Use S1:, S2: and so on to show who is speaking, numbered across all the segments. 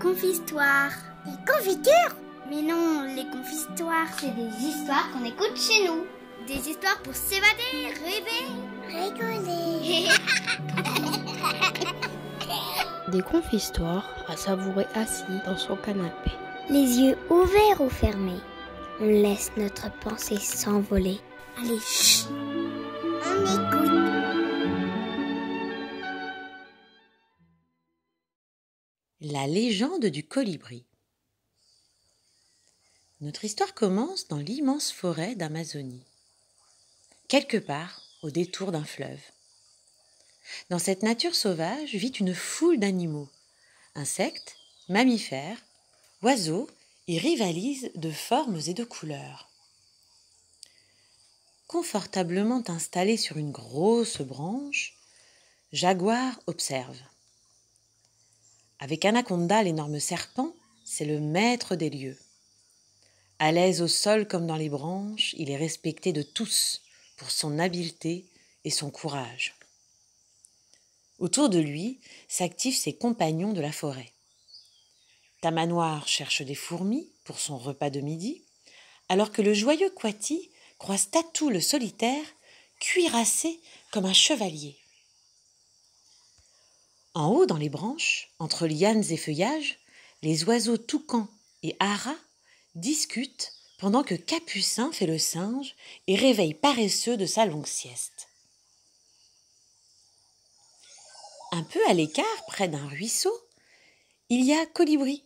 S1: confistoires. Des confitures Mais non, les confistoires, c'est des histoires qu'on écoute chez nous. Des histoires pour s'évader, rêver, rigoler. des confistoires à savourer assis dans son canapé. Les yeux ouverts ou fermés, on laisse notre pensée s'envoler. Allez, chut. on écoute. La légende du colibri. Notre histoire commence dans l'immense forêt d'Amazonie, quelque part au détour d'un fleuve. Dans cette nature sauvage vit une foule d'animaux, insectes, mammifères, oiseaux et rivalisent de formes et de couleurs. Confortablement installé sur une grosse branche, Jaguar observe. Avec Anaconda, l'énorme serpent, c'est le maître des lieux. À l'aise au sol comme dans les branches, il est respecté de tous pour son habileté et son courage. Autour de lui s'activent ses compagnons de la forêt. Tamanoir cherche des fourmis pour son repas de midi, alors que le joyeux Quati croise Tatou le solitaire, cuirassé comme un chevalier. En haut, dans les branches, entre lianes et feuillages, les oiseaux toucans et haras discutent pendant que Capucin fait le singe et réveille paresseux de sa longue sieste. Un peu à l'écart, près d'un ruisseau, il y a Colibri.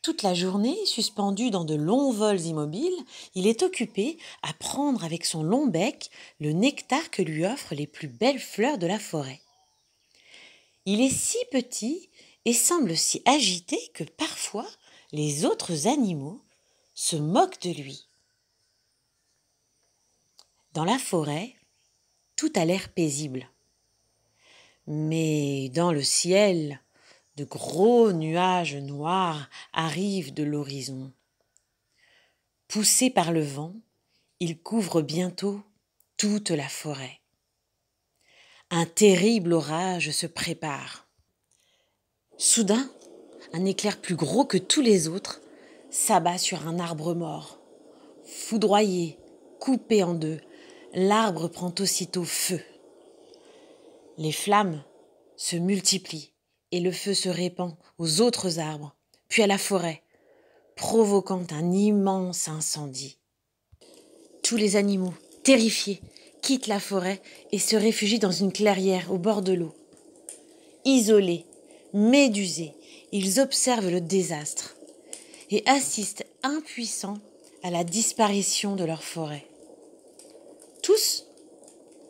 S1: Toute la journée, suspendu dans de longs vols immobiles, il est occupé à prendre avec son long bec le nectar que lui offrent les plus belles fleurs de la forêt. Il est si petit et semble si agité que parfois les autres animaux se moquent de lui. Dans la forêt, tout a l'air paisible. Mais dans le ciel, de gros nuages noirs arrivent de l'horizon. Poussés par le vent, ils couvrent bientôt toute la forêt. Un terrible orage se prépare. Soudain, un éclair plus gros que tous les autres s'abat sur un arbre mort. Foudroyé, coupé en deux, l'arbre prend aussitôt feu. Les flammes se multiplient et le feu se répand aux autres arbres, puis à la forêt, provoquant un immense incendie. Tous les animaux, terrifiés, quittent la forêt et se réfugie dans une clairière au bord de l'eau. Isolés, médusés, ils observent le désastre et assistent impuissants à la disparition de leur forêt. Tous,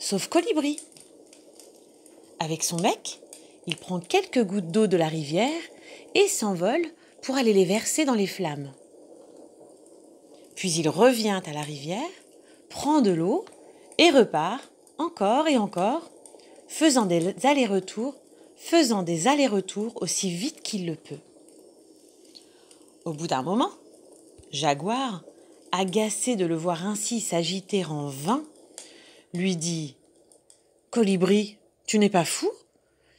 S1: sauf Colibri. Avec son bec, il prend quelques gouttes d'eau de la rivière et s'envole pour aller les verser dans les flammes. Puis il revient à la rivière, prend de l'eau et repart encore et encore, faisant des allers-retours, faisant des allers-retours aussi vite qu'il le peut. Au bout d'un moment, Jaguar, agacé de le voir ainsi s'agiter en vain, lui dit Colibri, tu n'es pas fou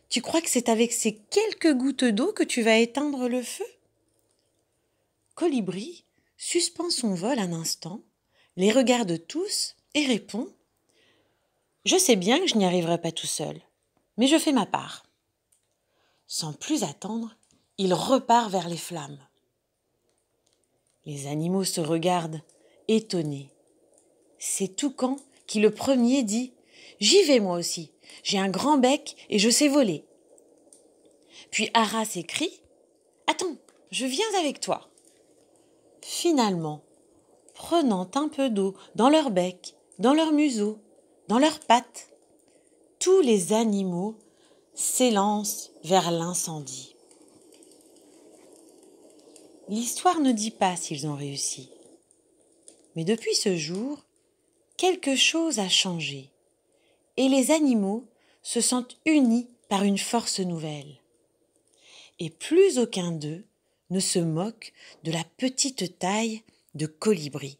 S1: Tu crois que c'est avec ces quelques gouttes d'eau que tu vas éteindre le feu Colibri suspend son vol un instant, les regarde tous et répond je sais bien que je n'y arriverai pas tout seul, mais je fais ma part. Sans plus attendre, il repart vers les flammes. Les animaux se regardent, étonnés. C'est Toucan qui le premier dit J'y vais moi aussi, j'ai un grand bec et je sais voler. Puis Arras écrit Attends, je viens avec toi. Finalement, prenant un peu d'eau dans leur bec, dans leur museau, dans leurs pattes. Tous les animaux s'élancent vers l'incendie. L'histoire ne dit pas s'ils ont réussi. Mais depuis ce jour, quelque chose a changé, et les animaux se sentent unis par une force nouvelle. Et plus aucun d'eux ne se moque de la petite taille de colibri.